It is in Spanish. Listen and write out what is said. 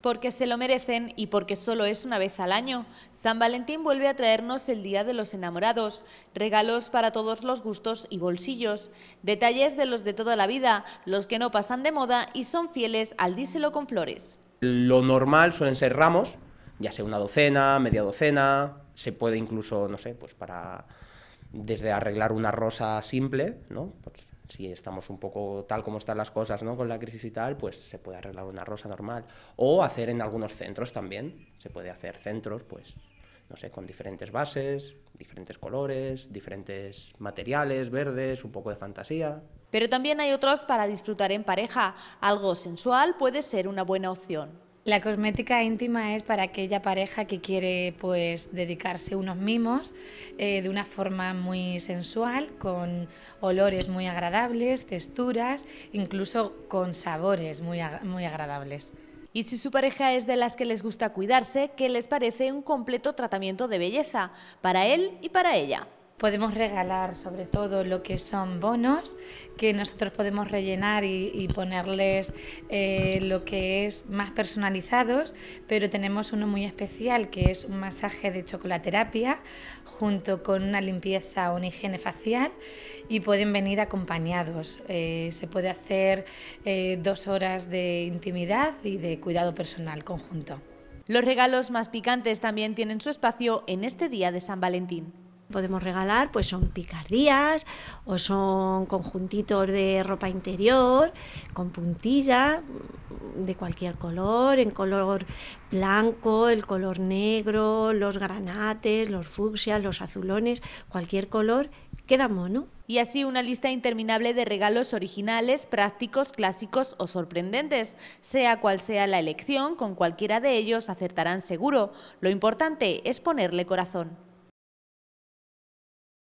Porque se lo merecen y porque solo es una vez al año. San Valentín vuelve a traernos el Día de los Enamorados, regalos para todos los gustos y bolsillos, detalles de los de toda la vida, los que no pasan de moda y son fieles al díselo con flores. Lo normal suelen ser ramos, ya sea una docena, media docena, se puede incluso, no sé, pues para desde arreglar una rosa simple, ¿no? Pues si estamos un poco tal como están las cosas, ¿no? Con la crisis y tal, pues se puede arreglar una rosa normal. O hacer en algunos centros también, se puede hacer centros, pues, no sé, con diferentes bases, diferentes colores, diferentes materiales, verdes, un poco de fantasía. Pero también hay otros para disfrutar en pareja. Algo sensual puede ser una buena opción. La cosmética íntima es para aquella pareja que quiere pues dedicarse unos mimos eh, de una forma muy sensual, con olores muy agradables, texturas, incluso con sabores muy, muy agradables. Y si su pareja es de las que les gusta cuidarse, ¿qué les parece un completo tratamiento de belleza para él y para ella? podemos regalar sobre todo lo que son bonos que nosotros podemos rellenar y, ponerles eh, lo que es más personalizados, pero tenemos uno muy especial que es un masaje de chocolaterapia junto con una limpieza o una higiene facial y pueden venir acompañados. Eh, se puede hacer eh, dos horas de intimidad y de cuidado personal conjunto. Los regalos más picantes también tienen su espacio en este día de San Valentín podemos regalar pues son picardías o son conjuntitos de ropa interior con puntilla de cualquier color, en color blanco, el color negro, los granates, los fucsias, los azulones, cualquier color queda mono. Y así una lista interminable de regalos originales, prácticos, clásicos o sorprendentes. Sea cual sea la elección, con cualquiera de ellos acertarán seguro. Lo importante es ponerle corazón.